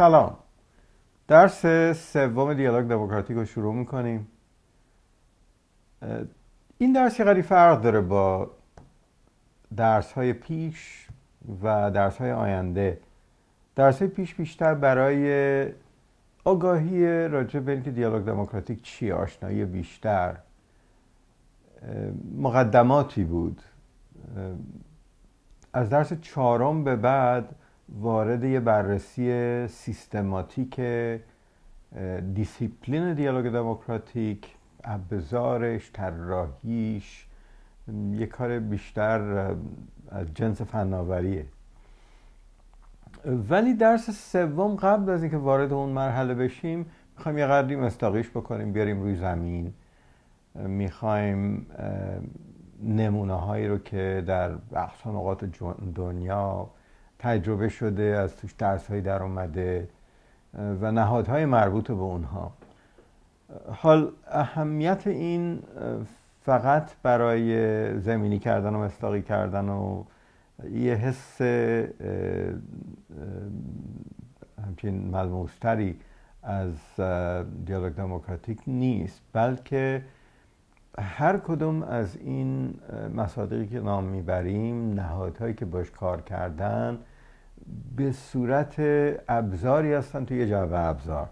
سلام درس سوم دیالوگ دموکراتیک رو شروع میکنیم این درس یه قدری فرق داره با درس های پیش و درس های آینده درس های پیش بیشتر برای آگاهی راجع به اینکه دیالوگ دموکراتیک چی آشنایی بیشتر مقدماتی بود از درس چهارم به بعد وارد یه بررسی سیستماتیک دیسیپلین دیالوگ دموکراتیک ابزارش طراحیش یه کار بیشتر از جنس فناوریه ولی درس سوم قبل از اینکه وارد اون مرحله بشیم میخوایم یه قدری مستاقیش بکنیم بیاریم روی زمین میخوایم نمونه هایی رو که در اقصا اوقات دنیا تجربه شده از توش درس درآمده در اومده و نهادهای مربوط به اونها حال اهمیت این فقط برای زمینی کردن و مستاقی کردن و یه حس همچین ملموستری از دیالوگ دموکراتیک نیست بلکه هر کدوم از این مصادیقی که نام میبریم نهادهایی که باش کار کردن به صورت ابزاری هستن توی جعبه ابزار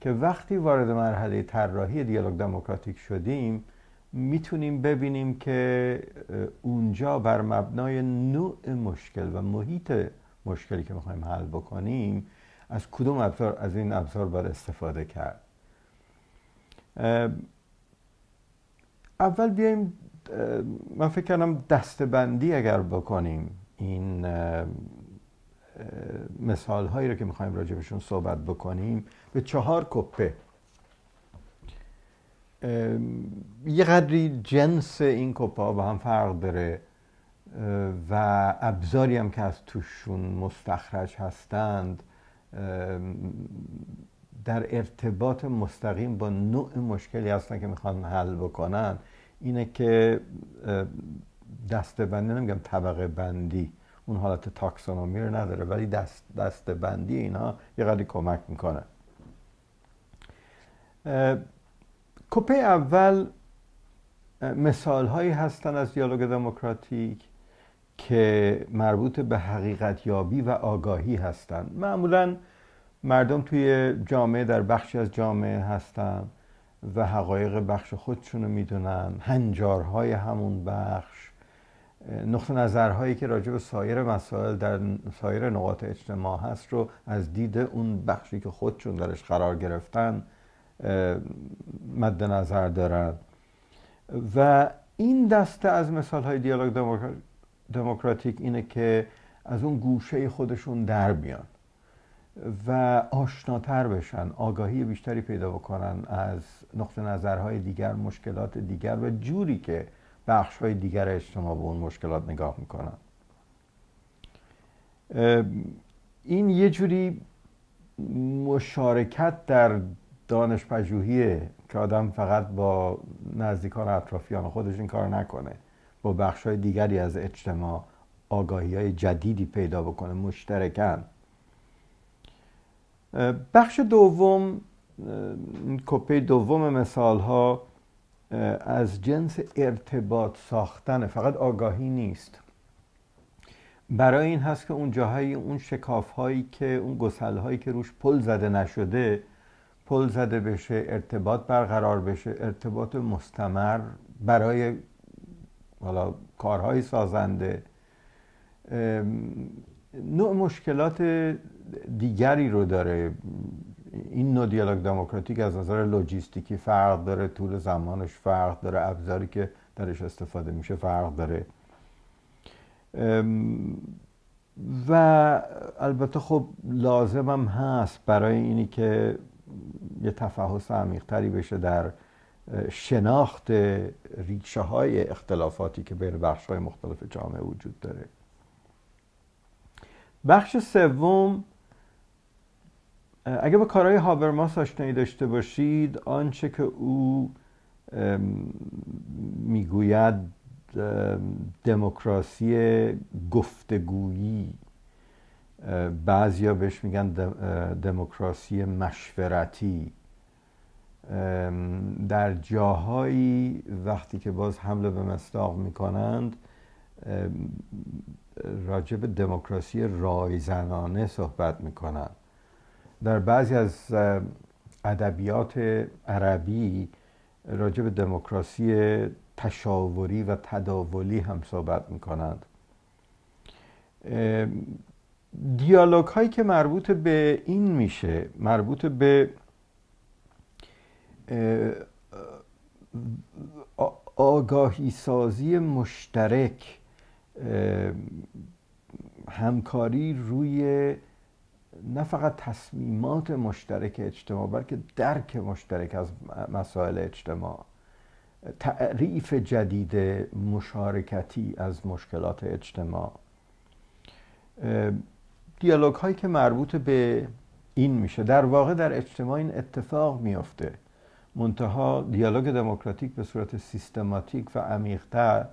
که وقتی وارد مرحله طراحی دیالوگ دموکراتیک شدیم میتونیم ببینیم که اونجا بر مبنای نوع مشکل و محیط مشکلی که میخوایم حل بکنیم از کدوم ابزار از این ابزار باید استفاده کرد اول بیایم من فکر کردم دستبندی اگر بکنیم این مثال هایی رو که میخوایم راجبشون صحبت بکنیم به چهار کپه یه قدری جنس این کپا با هم فرق داره و ابزاری هم که از توشون مستخرج هستند در ارتباط مستقیم با نوع مشکلی هستن که میخوان حل بکنن اینه که دسته بندی نمیگم طبقه بندی اون حالت تاکسونومی رو نداره ولی دست, دست بندی اینا یه قدری کمک میکنه کپه اول مثال هایی هستن از دیالوگ دموکراتیک که مربوط به حقیقت یابی و آگاهی هستند معمولا مردم توی جامعه در بخشی از جامعه هستن و حقایق بخش خودشونو میدونن هنجارهای همون بخش نقط نظرهایی که راجع به سایر مسائل در سایر نقاط اجتماع هست رو از دید اون بخشی که خودشون درش قرار گرفتن مد نظر دارن و این دسته از مثال های دیالوگ دموکراتیک اینه که از اون گوشه خودشون در بیان و آشناتر بشن آگاهی بیشتری پیدا بکنن از نقطه نظرهای دیگر مشکلات دیگر و جوری که بخش های دیگر اجتماع به اون مشکلات نگاه میکنن این یه جوری مشارکت در دانش پژوهیه که آدم فقط با نزدیکان اطرافیان خودش این کار نکنه با بخش های دیگری از اجتماع آگاهی های جدیدی پیدا بکنه مشترکن بخش دوم کپی دوم مثال ها از جنس ارتباط ساختن فقط آگاهی نیست برای این هست که اون جاهای اون شکاف هایی که اون گسل هایی که روش پل زده نشده پل زده بشه ارتباط برقرار بشه ارتباط مستمر برای حالا کارهای سازنده نوع مشکلات دیگری رو داره این نوع دیالوگ دموکراتیک از نظر لوجیستیکی فرق داره طول زمانش فرق داره ابزاری که درش استفاده میشه فرق داره و البته خب لازمم هست برای اینی که یه تفحص عمیقتری بشه در شناخت ریشه های اختلافاتی که بین بخش های مختلف جامعه وجود داره بخش سوم اگه با کارهای هابرماس آشنایی داشته باشید آنچه که او میگوید دموکراسی گفتگویی بعضیا بهش میگن دموکراسی مشورتی در جاهایی وقتی که باز حمله به مصداق میکنند راجب دموکراسی رایزنانه صحبت میکنند در بعضی از ادبیات عربی راجع به دموکراسی تشاوری و تداولی هم صحبت میکنند دیالوگ هایی که مربوط به این میشه مربوط به آگاهی سازی مشترک همکاری روی نه فقط تصمیمات مشترک اجتماع بلکه درک مشترک از مسائل اجتماع تعریف جدید مشارکتی از مشکلات اجتماع دیالوگ هایی که مربوط به این میشه در واقع در اجتماع این اتفاق میفته منتها دیالوگ دموکراتیک به صورت سیستماتیک و عمیقتر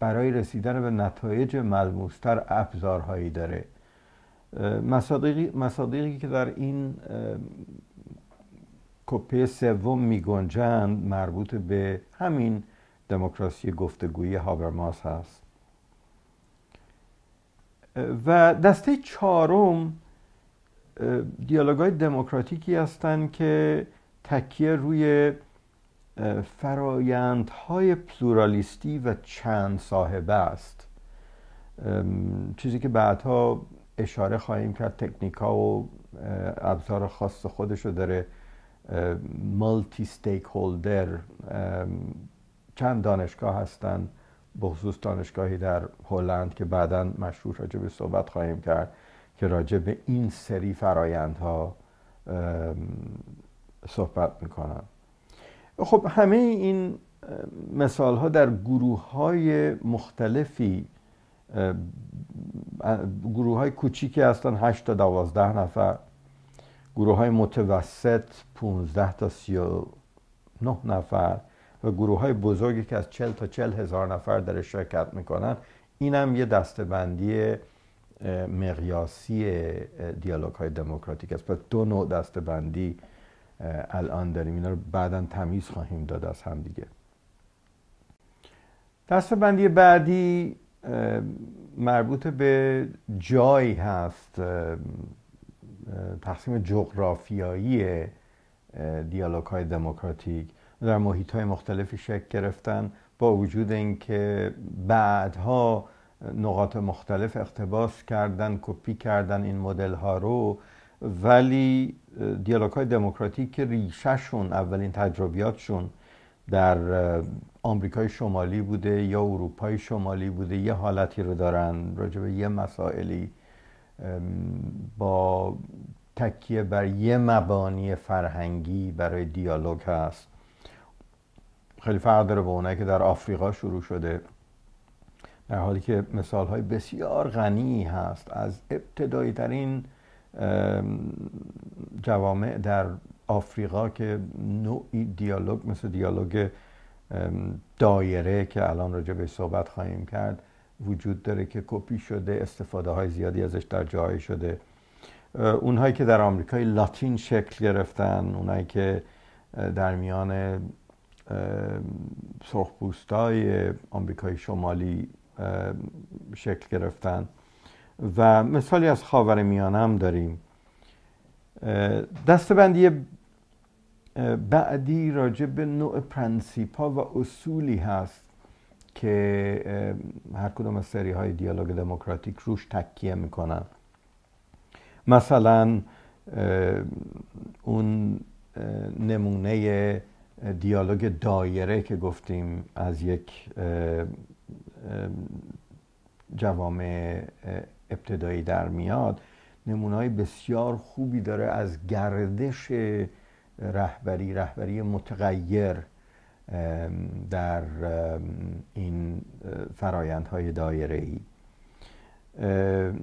برای رسیدن به نتایج ملموستر ابزارهایی داره مصادیقی, که در این کپی سوم می مربوط به همین دموکراسی گفتگویی هابرماس هست و دسته چهارم دیالوگای دموکراتیکی هستند که تکیه روی فرایندهای پلورالیستی و چند صاحبه است چیزی که بعدها اشاره خواهیم کرد تکنیکا و ابزار خاص خودش رو داره مالتی ستیک هولدر چند دانشگاه هستند خصوص دانشگاهی در هلند که بعدا مشهور راجع به صحبت خواهیم کرد که راجع به این سری فرایندها صحبت میکنن خب همه این مثال ها در گروه های مختلفی گروه های کوچیکی هستن 8 تا 12 نفر گروه های متوسط 15 تا 39 نفر و گروه های بزرگی که از 40 تا 40 هزار نفر در شرکت میکنن این هم یه دستبندی مقیاسی دیالوگ های دموکراتیک است پس دو نوع دستبندی الان داریم اینا رو بعدا تمیز خواهیم داد از هم دیگه دستبندی بعدی مربوط به جایی هست تقسیم جغرافیایی دیالوگ های دموکراتیک در محیط های مختلفی شکل گرفتن با وجود اینکه بعدها نقاط مختلف اقتباس کردن کپی کردن این مدل ها رو ولی دیالوگ های دموکراتیک که ریشهشون اولین تجربیاتشون در آمریکای شمالی بوده یا اروپای شمالی بوده یه حالتی رو دارن راجع به یه مسائلی با تکیه بر یه مبانی فرهنگی برای دیالوگ هست خیلی فرق داره با اونایی که در آفریقا شروع شده در حالی که مثال های بسیار غنی هست از ابتدایی ترین جوامع در آفریقا که نوعی دیالوگ مثل دیالوگ دایره که الان راجع به صحبت خواهیم کرد وجود داره که کپی شده استفاده های زیادی ازش در جایی شده اونهایی که در آمریکای لاتین شکل گرفتن اونهایی که در میان سرخپوستای آمریکای شمالی شکل گرفتن و مثالی از خاور هم داریم دستبندی بعدی راجع به نوع پرنسیپا و اصولی هست که هر کدوم از سری های دیالوگ دموکراتیک روش تکیه میکنن مثلا اون نمونه دیالوگ دایره که گفتیم از یک جوامع ابتدایی در میاد نمونه بسیار خوبی داره از گردش رهبری رهبری متغیر در این فرایندهای دایره ای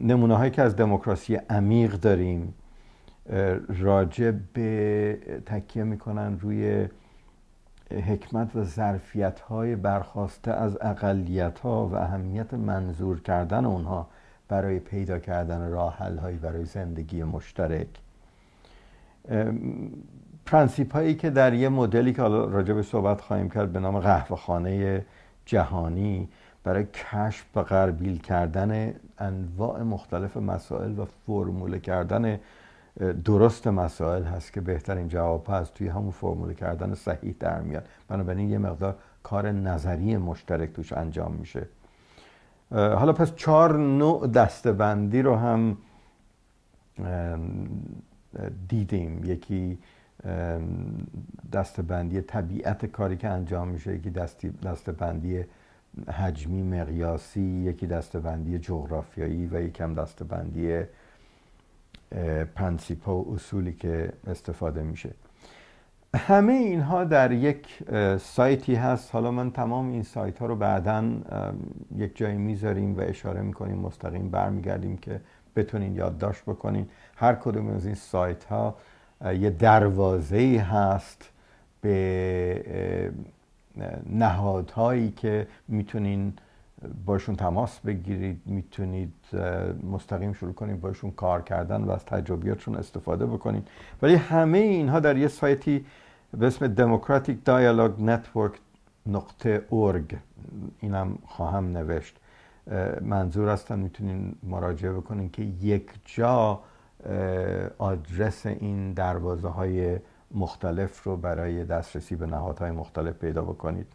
نمونه هایی که از دموکراسی عمیق داریم راجع به تکیه میکنن روی حکمت و ظرفیت های برخواسته از اقلیت ها و اهمیت منظور کردن اونها برای پیدا کردن راه هایی برای زندگی مشترک پرنسیپ هایی که در یه مدلی که حالا راجع صحبت خواهیم کرد به نام قهوه جهانی برای کشف و غربیل کردن انواع مختلف مسائل و فرموله کردن درست مسائل هست که بهترین جواب هست توی همون فرموله کردن صحیح در میاد بنابراین یه مقدار کار نظری مشترک توش انجام میشه حالا پس چهار نوع دستبندی رو هم دیدیم یکی دستبندی طبیعت کاری که انجام میشه یکی دستبندی حجمی مقیاسی یکی دستبندی جغرافیایی و یکم دستبندی پنسیپا و اصولی که استفاده میشه همه اینها در یک سایتی هست حالا من تمام این سایت ها رو بعدا یک جایی میذاریم و اشاره میکنیم مستقیم برمیگردیم که بتونین یادداشت بکنین هر کدوم از این سایت ها یه دروازه ای هست به نهادهایی که میتونین باشون تماس بگیرید میتونید مستقیم شروع کنید باشون کار کردن و از تجربیاتشون استفاده بکنید ولی همه اینها در یه سایتی به اسم Democratic Dialogue Network نقطه ارگ اینم خواهم نوشت منظور هستن میتونین مراجعه بکنین که یک جا آدرس این دروازه های مختلف رو برای دسترسی به نهادهای مختلف پیدا بکنید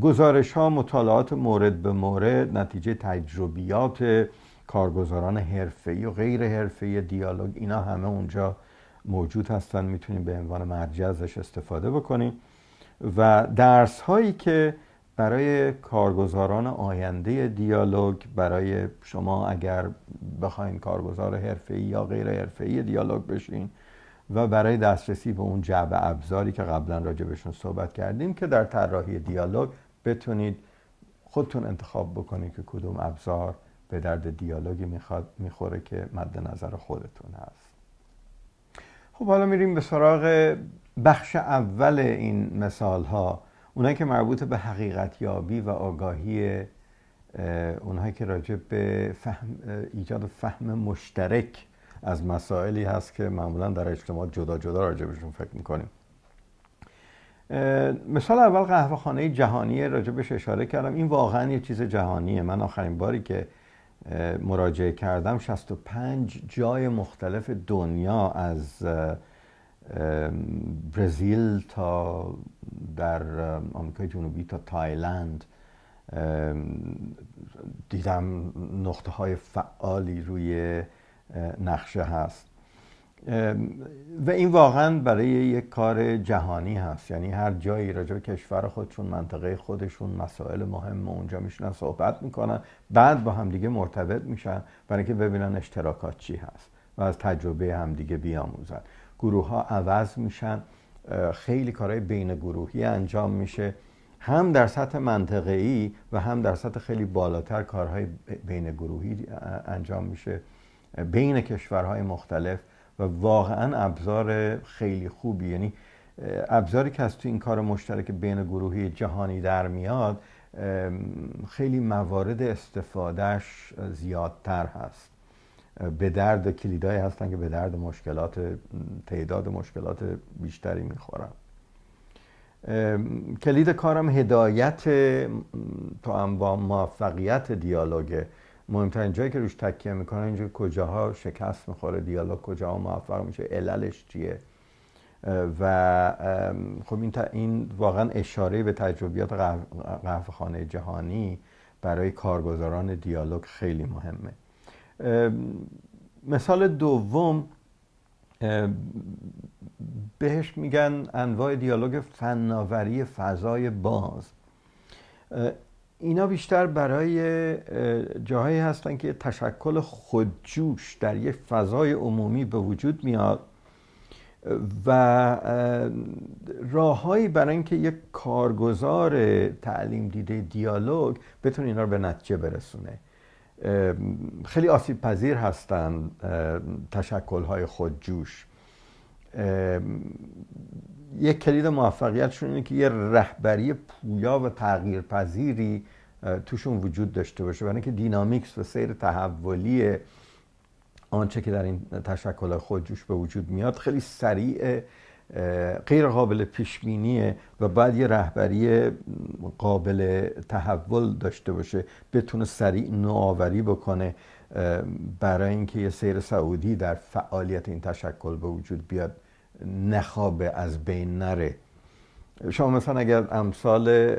گزارش ها مطالعات مورد به مورد نتیجه تجربیات کارگزاران حرفه‌ای و غیر حرفه‌ای دیالوگ اینا همه اونجا موجود هستن میتونیم به عنوان مرجع ازش استفاده بکنیم و درس هایی که برای کارگزاران آینده دیالوگ برای شما اگر بخواین کارگزار حرفه‌ای یا غیر حرفه‌ای دیالوگ بشین و برای دسترسی به اون جعبه ابزاری که قبلا بهشون صحبت کردیم که در طراحی دیالوگ بتونید خودتون انتخاب بکنید که کدوم ابزار به درد دیالوگی میخوره که مد نظر خودتون هست خب حالا میریم به سراغ بخش اول این مثال ها اونایی که مربوط به حقیقت یابی و آگاهی اونهایی که راجع به فهم، ایجاد فهم مشترک از مسائلی هست که معمولا در اجتماع جدا جدا بهشون فکر میکنیم مثال اول قهوه خانه جهانی بهش اشاره کردم این واقعا یه چیز جهانیه من آخرین باری که مراجعه کردم 65 جای مختلف دنیا از برزیل تا در آمریکای جنوبی تا تایلند دیدم نقطه های فعالی روی نقشه هست و این واقعا برای یک کار جهانی هست یعنی هر جایی راجع به کشور خودشون منطقه خودشون مسائل مهم اونجا میشنن صحبت میکنن بعد با همدیگه مرتبط میشن برای اینکه ببینن اشتراکات چی هست و از تجربه همدیگه بیاموزن گروه ها عوض میشن خیلی کارهای بین گروهی انجام میشه هم در سطح منطقه ای و هم در سطح خیلی بالاتر کارهای بین گروهی انجام میشه بین کشورهای مختلف و واقعا ابزار خیلی خوبی یعنی ابزاری که از تو این کار مشترک بین گروهی جهانی در میاد خیلی موارد استفادهش زیادتر هست به درد کلیدایی هستن که به درد مشکلات تعداد مشکلات بیشتری میخورن کلید کارم هدایت تو با موفقیت دیالوگه مهمترین جایی که روش تکیه میکنه اینجا کجاها شکست میخوره دیالوگ کجاها موفق میشه عللش چیه و خب این, این واقعا اشاره به تجربیات خانه جهانی برای کارگزاران دیالوگ خیلی مهمه مثال دوم بهش میگن انواع دیالوگ فناوری فضای باز اینا بیشتر برای جاهایی هستن که تشکل خودجوش در یک فضای عمومی به وجود میاد و راههایی برای اینکه یک کارگزار تعلیم دیده دیالوگ بتونه اینا رو به نتیجه برسونه خیلی آسیب پذیر هستن تشکل های خودجوش یک کلید موفقیتشون اینه که یه رهبری پویا و تغییرپذیری توشون وجود داشته باشه برای اینکه دینامیکس و سیر تحولی آنچه که در این تشکل خودجوش به وجود میاد خیلی سریع غیر قابل پیش و باید یه رهبری قابل تحول داشته باشه بتونه سریع نوآوری بکنه برای اینکه یه سیر سعودی در فعالیت این تشکل به وجود بیاد نخوابه از بین نره شما مثلا اگر امثال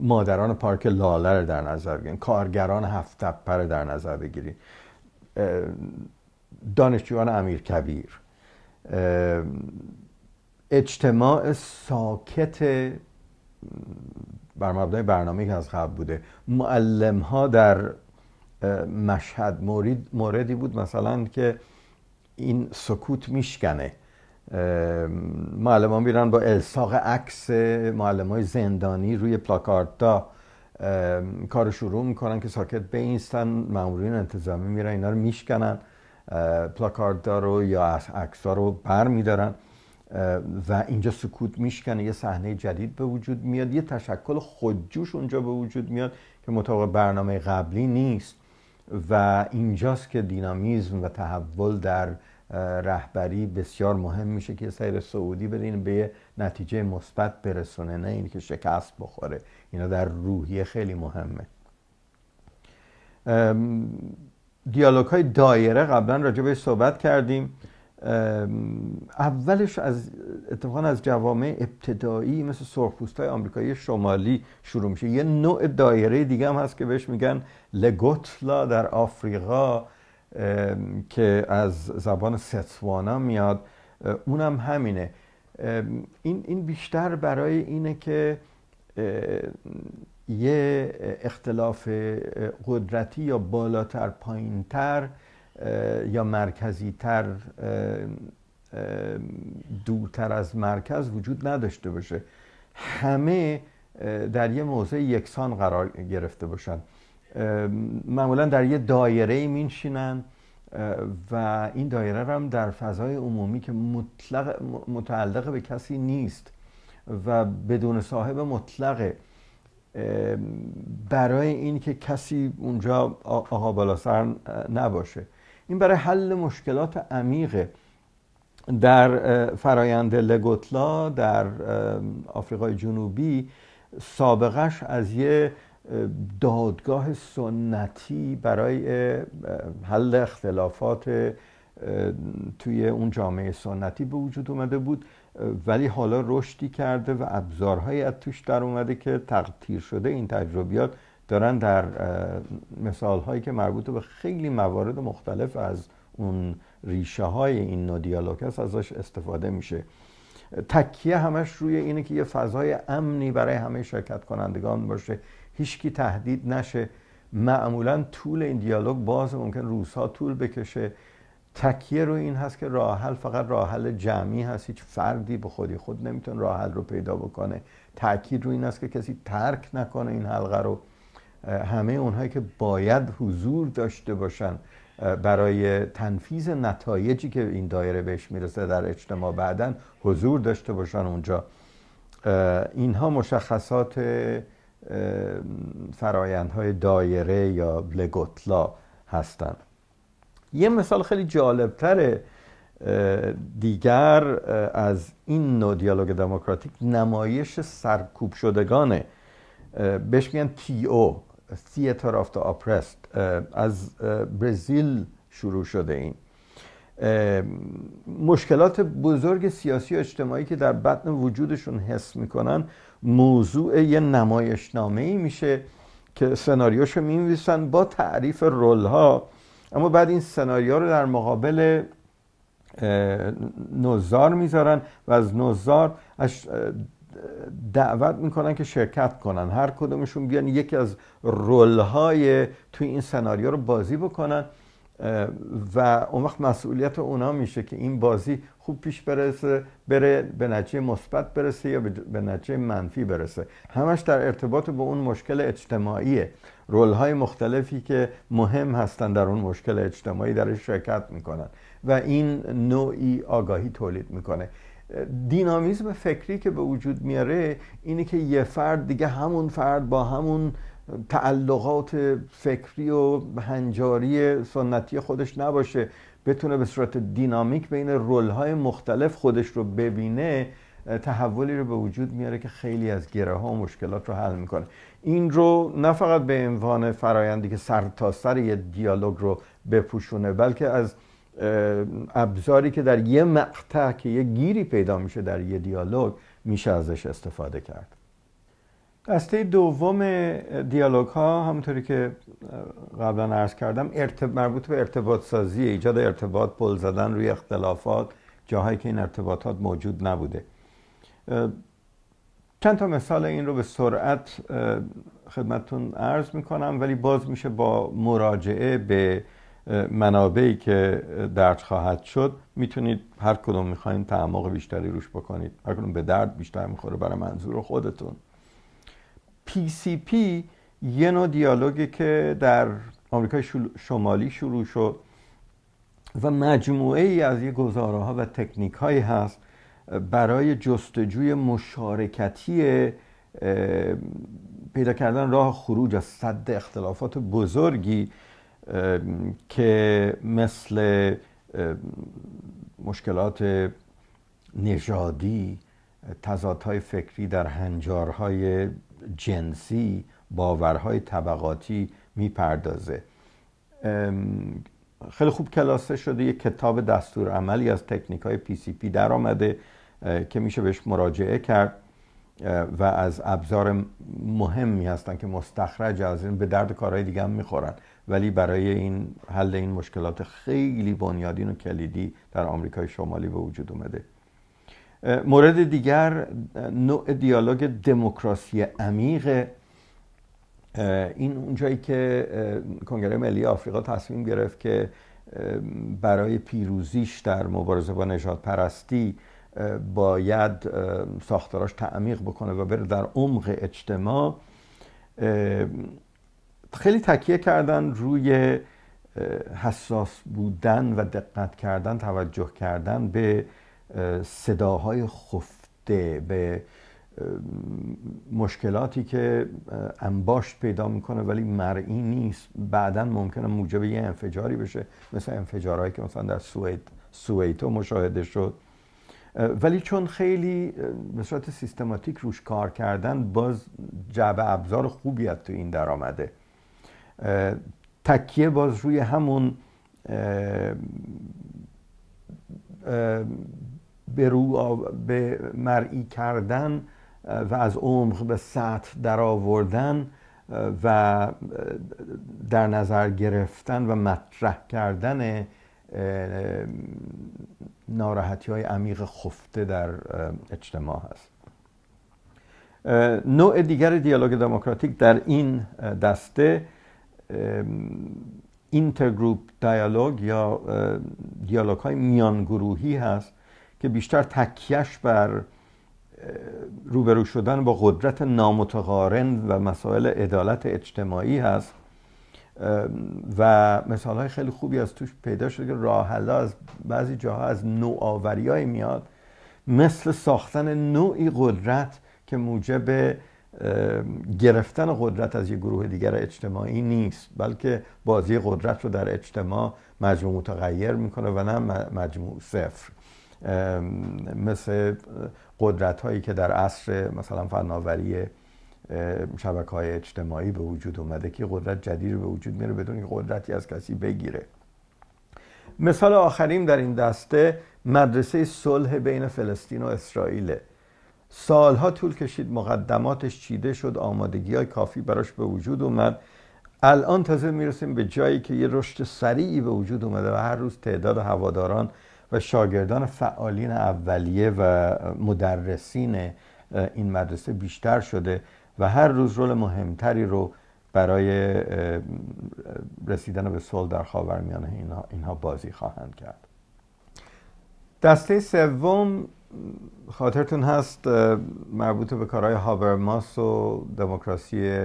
مادران پارک لاله رو در نظر بگیرید کارگران هفت رو در نظر بگیرید دانشجویان امیر کبیر اجتماع ساکت بر مبنای برنامه که از قبل بوده معلم ها در مشهد موردی بود مثلا که این سکوت میشکنه معلم ها میرن با الساق عکس معلم های زندانی روی پلاکارتا کار شروع میکنن که ساکت بینستن مامورین انتظامی میرن اینا رو میشکنن پلاکاردار رو یا عکسها رو بر میدارن و اینجا سکوت میشکنه یه صحنه جدید به وجود میاد یه تشکل خودجوش اونجا به وجود میاد که مطابق برنامه قبلی نیست و اینجاست که دینامیزم و تحول در رهبری بسیار مهم میشه که سیر سعودی بدین به نتیجه مثبت برسونه نه اینکه شکست بخوره اینا در روحیه خیلی مهمه دیالوگ های دایره قبلا راجع به صحبت کردیم اولش از اتفاقا از جوامع ابتدایی مثل سرخپوستای آمریکایی شمالی شروع میشه یه نوع دایره دیگه هم هست که بهش میگن لگوتلا در آفریقا که از زبان ستسوانا میاد اونم همینه این بیشتر برای اینه که یه اختلاف قدرتی یا بالاتر پایینتر یا مرکزیتر دورتر از مرکز وجود نداشته باشه همه در یه موضع یکسان قرار گرفته باشن معمولا در یه دایره ای مینشینن و این دایره هم در فضای عمومی که مطلق متعلق به کسی نیست و بدون صاحب مطلقه برای اینکه کسی اونجا آقا بالاسر نباشه این برای حل مشکلات عمیق در فرایند لگوتلا در آفریقای جنوبی سابقش از یه دادگاه سنتی برای حل اختلافات توی اون جامعه سنتی به وجود اومده بود ولی حالا رشدی کرده و ابزارهایی از توش در اومده که تقطیر شده این تجربیات دارن در مثالهایی که مربوط به خیلی موارد مختلف از اون ریشه های این هست ازش استفاده میشه تکیه همش روی اینه که یه فضای امنی برای همه شرکت کنندگان باشه هیچکی تهدید نشه معمولا طول این دیالوگ باز ممکن روزها طول بکشه تکیه رو این هست که راه حل فقط راه حل جمعی هست هیچ فردی به خودی خود نمیتونه راه حل رو پیدا بکنه تاکید رو این است که کسی ترک نکنه این حلقه رو همه اونهایی که باید حضور داشته باشن برای تنفیز نتایجی که این دایره بهش میرسه در اجتماع بعدا حضور داشته باشن اونجا اینها مشخصات فرایندهای دایره یا لگوتلا هستند یه مثال خیلی جالبتر دیگر از این نوع دیالوگ دموکراتیک نمایش سرکوب شدگانه بهش میگن تی او Theater of the از برزیل شروع شده این مشکلات بزرگ سیاسی و اجتماعی که در بطن وجودشون حس میکنن موضوع یه نامه ای میشه که سناریوشو مینویسن با تعریف رول ها اما بعد این سناریو رو در مقابل نوزار میذارن و از نوزار دعوت میکنن که شرکت کنن هر کدومشون بیان یکی از های توی این سناریو رو بازی بکنن و اون وقت مسئولیت اونا میشه که این بازی خوب پیش برسه بره به نتیجه مثبت برسه یا به نتیجه منفی برسه همش در ارتباط با اون مشکل اجتماعیه رول های مختلفی که مهم هستند در اون مشکل اجتماعی درش شرکت میکنن و این نوعی آگاهی تولید میکنه دینامیزم فکری که به وجود میاره اینه که یه فرد دیگه همون فرد با همون تعلقات فکری و هنجاری سنتی خودش نباشه بتونه به صورت دینامیک بین رول های مختلف خودش رو ببینه تحولی رو به وجود میاره که خیلی از گره ها و مشکلات رو حل میکنه این رو نه فقط به عنوان فرایندی که سر تا سر یه دیالوگ رو بپوشونه بلکه از ابزاری که در یه مقطع که یه گیری پیدا میشه در یه دیالوگ میشه ازش استفاده کرد دسته دوم دیالوگ ها همونطوری که قبلا عرض کردم مربوط به ارتباط سازی ایجاد ارتباط پل زدن روی اختلافات جاهایی که این ارتباطات موجود نبوده چند تا مثال این رو به سرعت خدمتون عرض میکنم ولی باز میشه با مراجعه به منابعی که درد خواهد شد میتونید هر کدوم میخواین تعمق بیشتری روش بکنید هر کدوم به درد بیشتر میخوره برای منظور خودتون PCP یه نوع دیالوگی که در آمریکای شمالی شروع شد و مجموعه ای از یه گزاره ها و تکنیک هایی هست برای جستجوی مشارکتی پیدا کردن راه خروج از صد اختلافات بزرگی که مثل مشکلات نژادی تضادهای فکری در هنجارهای جنسی باورهای طبقاتی میپردازه خیلی خوب کلاسه شده یک کتاب دستور عملی از تکنیک های پی سی پی در آمده که میشه بهش مراجعه کرد و از ابزار مهمی هستن که مستخرج از این به درد کارهای دیگه هم میخورن ولی برای این حل این مشکلات خیلی بنیادین و کلیدی در آمریکای شمالی به وجود اومده مورد دیگر نوع دیالوگ دموکراسی عمیق این اونجایی که کنگره ملی آفریقا تصمیم گرفت که برای پیروزیش در مبارزه با نجات پرستی باید ساختاراش تعمیق بکنه و بره در عمق اجتماع خیلی تکیه کردن روی حساس بودن و دقت کردن توجه کردن به صداهای خفته به مشکلاتی که انباشت پیدا میکنه ولی مرئی نیست بعدا ممکنه موجب یه انفجاری بشه مثل انفجارهایی که مثلا در سوئد سوئیتو مشاهده شد ولی چون خیلی به صورت سیستماتیک روش کار کردن باز جعبه ابزار خوبی تو این درآمده تکیه باز روی همون به, رو به مرئی کردن و از عمق به سطح درآوردن و در نظر گرفتن و مطرح کردن ناراحتی های عمیق خفته در اجتماع هست نوع دیگر دیالوگ دموکراتیک در این دسته اینترگروپ دیالوگ یا دیالوگ های گروهی هست که بیشتر تکیش بر روبرو شدن با قدرت نامتقارن و مسائل عدالت اجتماعی هست و مثال های خیلی خوبی از توش پیدا شده که راهلا از بعضی جاها از های میاد مثل ساختن نوعی قدرت که موجب گرفتن قدرت از یک گروه دیگر اجتماعی نیست بلکه بازی قدرت رو در اجتماع مجموع متغیر میکنه و نه مجموع صفر مثل قدرت هایی که در عصر مثلا فناوری شبکه های اجتماعی به وجود اومده که قدرت جدید به وجود میره بدون که قدرتی از کسی بگیره مثال آخریم در این دسته مدرسه صلح بین فلسطین و اسرائیل سالها طول کشید مقدماتش چیده شد آمادگی های کافی براش به وجود اومد الان تازه میرسیم به جایی که یه رشد سریعی به وجود اومده و هر روز تعداد هواداران و شاگردان فعالین اولیه و مدرسین این مدرسه بیشتر شده و هر روز رول مهمتری رو برای رسیدن به صلح در خاورمیانه اینها, اینها بازی خواهند کرد دسته سوم خاطرتون هست مربوط به کارهای هابرماس و دموکراسی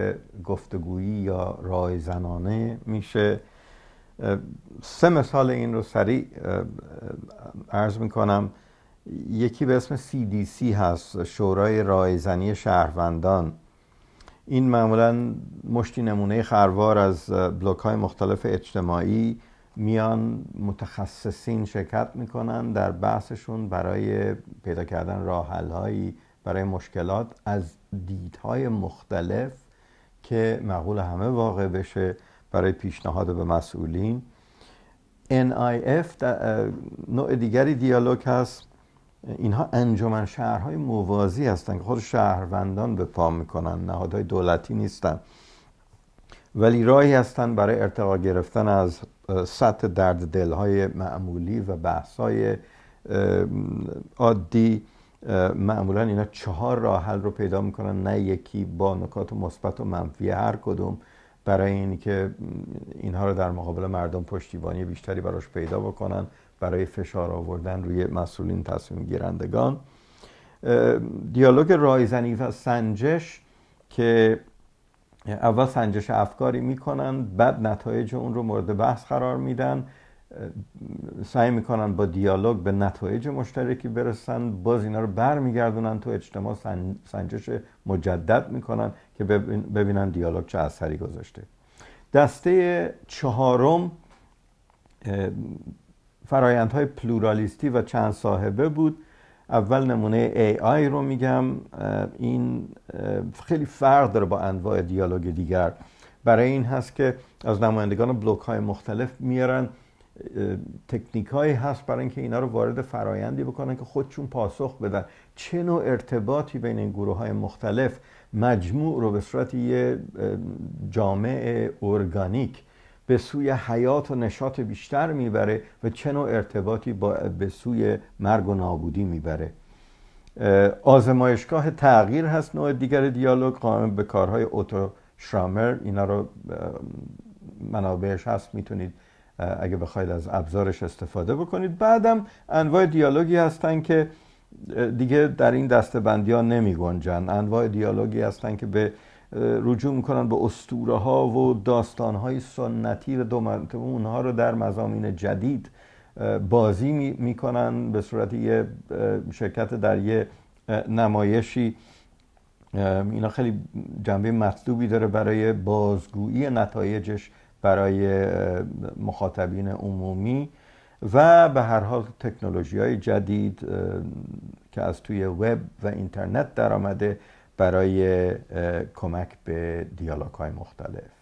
گفتگویی یا رای زنانه میشه سه مثال این رو سریع عرض میکنم یکی به اسم CDC هست شورای رایزنی شهروندان این معمولا مشتی نمونه خروار از بلوک های مختلف اجتماعی میان متخصصین شرکت میکنن در بحثشون برای پیدا کردن راه هایی برای مشکلات از دیدهای مختلف که معقول همه واقع بشه برای پیشنهاد به مسئولین NIF نوع دیگری دیالوگ هست اینها انجمن شهرهای موازی هستند که خود شهروندان به پا میکنن نهادهای دولتی نیستن ولی راهی هستند برای ارتقا گرفتن از سطح درد دلهای معمولی و بحثهای عادی معمولا اینا چهار راه حل رو پیدا میکنن نه یکی با نکات مثبت و منفی هر کدوم برای اینکه اینها رو در مقابل مردم پشتیبانی بیشتری براش پیدا بکنن برای فشار آوردن روی مسئولین تصمیم گیرندگان دیالوگ رایزنی و سنجش که اول سنجش افکاری میکنن بعد نتایج اون رو مورد بحث قرار میدن سعی میکنن با دیالوگ به نتایج مشترکی برسن باز اینا رو برمیگردونن تو اجتماع سنجش مجدد میکنن که ببینن دیالوگ چه اثری گذاشته دسته چهارم فرایندهای پلورالیستی و چند صاحبه بود اول نمونه AI رو میگم این خیلی فرق داره با انواع دیالوگ دیگر برای این هست که از نمایندگان بلوک های مختلف میارن تکنیک هایی هست برای اینکه اینا رو وارد فرایندی بکنن که خودشون پاسخ بدن چه نوع ارتباطی بین این گروه های مختلف مجموع رو به صورت یه جامعه ارگانیک به سوی حیات و نشاط بیشتر میبره و چه نوع ارتباطی با به سوی مرگ و نابودی میبره آزمایشگاه تغییر هست نوع دیگر دیالوگ قائم به کارهای اوتو شرامر اینا رو منابعش هست میتونید اگه بخواید از ابزارش استفاده بکنید بعدم انواع دیالوگی هستن که دیگه در این دسته بندی ها نمی گنجن انواع دیالوگی هستن که به رجوع میکنن به اسطوره ها و داستان های سنتی و دو مرتبه اونها رو در مزامین جدید بازی میکنن به صورت یه شرکت در یه نمایشی اینا خیلی جنبه مطلوبی داره برای بازگویی نتایجش برای مخاطبین عمومی و به هر حال تکنولوژی های جدید که از توی وب و اینترنت در برای کمک به دیالوگ های مختلف